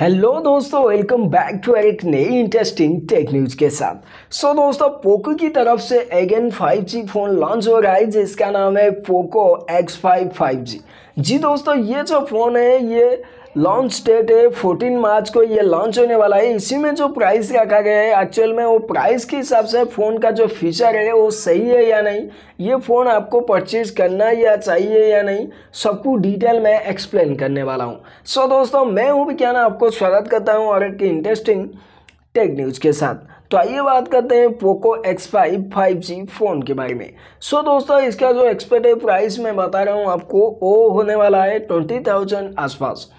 hello दोस्तों welcome back to एक नई इंटरेस्टिंग टेक न्यूज़ के साथ सो so, दोस्तों पोको की तरफ से अगेन 5G फ़ोन लॉन्च हो रहा है जिसका नाम है पोको X5 5G जी दोस्तों ये जो फ़ोन है ये लॉन्च डेट है फोर्टीन मार्च को ये लॉन्च होने वाला है इसी में जो प्राइस रखा गया है एक्चुअल में वो प्राइस के हिसाब से फ़ोन का जो फीचर है वो सही है या नहीं ये फ़ोन आपको परचेज करना या चाहिए या नहीं सबको डिटेल में एक्सप्लेन करने वाला हूँ सो so, दोस्तों मैं हूँ भी क्या ना आपको स्वागत करता हूँ और एक इंटरेस्टिंग टेक न्यूज़ के साथ तो आइए बात करते हैं Poco X five five G phone के बारे में सो so, दोस्तों इसका जो एक्सपेक्टेड प्राइस मैं बता रहा हूँ आपको वो होने वाला है ट्वेंटी थाउजेंड आसपास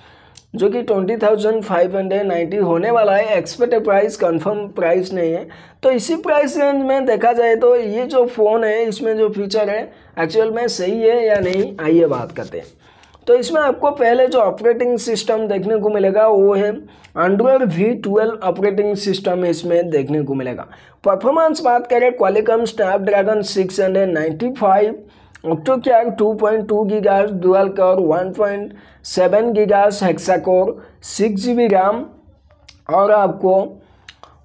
जो कि twenty thousand five hundred ninety होने वाला है एक्सपेक्टेड प्राइस कंफर्म प्राइस नहीं है तो इसी प्राइस रेंज में देखा जाए तो ये जो फ़ोन है इसमें जो फीचर है एक्चुअल में सही है या नहीं आइए बात करते हैं तो इसमें आपको पहले जो ऑपरेटिंग सिस्टम देखने को मिलेगा वो है Android V twelve operating system इसमें देखने को मिलेगा परफॉर्मेंस बात करें Qualcomm Snapdragon six hundred ninety five octa क्या है point two giga dual core one point seven गार्स hexa core six G B RAM और आपको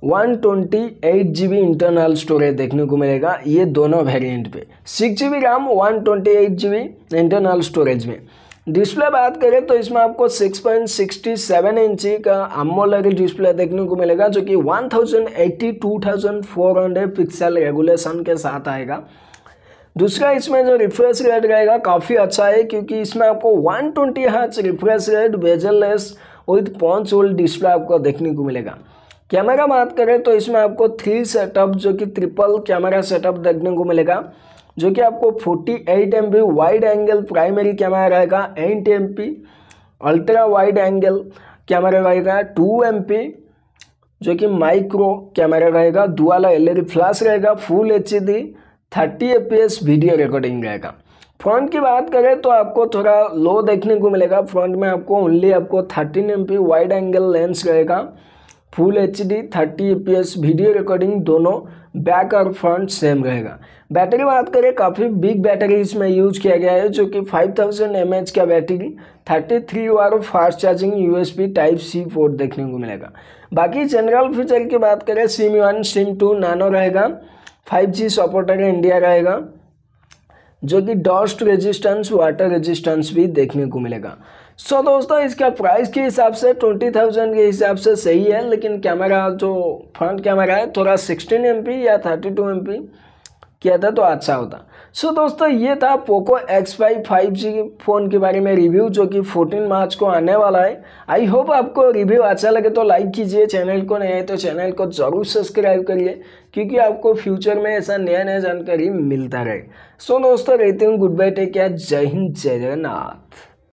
one twenty eight G B internal storage देखने को मिलेगा ये दोनों वेरिएंट पे six G B RAM one twenty eight G B internal storage में डिस्प्ले बात करें तो इसमें आपको सिक्स पॉइंट सिक्सटी सेवन इंची का अमोलरी डिस्प्ले देखने को मिलेगा जो कि one thousand thousand eighty two four hundred pixel regulation के साथ आएगा दूसरा इसमें जो रिफ्रेश रेट रहेगा काफ़ी अच्छा है क्योंकि इसमें आपको 120 twenty hertz refresh rate bezelless with punch hole display आपको देखने को मिलेगा कैमरा बात करें तो इसमें आपको थ्री सेटअप जो कि ट्रिपल कैमरा सेटअप देखने को मिलेगा जो कि आपको 48 eight M wide angle primary camera रहेगा eight M ultra wide angle camera रहेगा टू एम जो कि माइक्रो कैमरा रहेगा दुआला एल फ्लैश रहेगा full H thirty F video recording रहेगा फ्रंट की बात करें तो आपको थोड़ा लो देखने को मिलेगा फ्रंट में आपको ओनली आपको thirteen M P wide angle lens रहेगा full H D thirty A video recording दोनों बैक और फ्रंट सेम रहेगा बैटरी बात करें काफ़ी बिग बैटरी इसमें यूज किया गया है जो कि 5000 थाउजेंड का battery 33 three watt fast charging P type C port देखने को मिलेगा बाकी जनरल फीचर की बात करें सिम वन सिम टू नानो रहेगा फाइव जी सपोर्टेड इंडिया रहेगा जो कि डस्ट रेजिस्टेंस वाटर रेजिस्टेंस भी देखने को मिलेगा सो so, दोस्तों इसका प्राइस के हिसाब से ट्वेंटी थाउजेंड के हिसाब से सही है लेकिन कैमरा जो फ्रंट कैमरा है थोड़ा सिक्सटीन एम या थर्टी टू एम किया था तो अच्छा होता सो so, दोस्तों ये था Poco X five five G phone के बारे में रिव्यू जो कि 14 मार्च को आने वाला है आई होप आपको रिव्यू अच्छा लगे तो लाइक कीजिए चैनल को नया है तो चैनल को ज़रूर सब्सक्राइब करिए क्योंकि आपको फ्यूचर में ऐसा नया नया जानकारी मिलता रहे सो so, दोस्तों रहते हूँ गुड बाय टेक केयर जय हिंद जय जगन्नाथ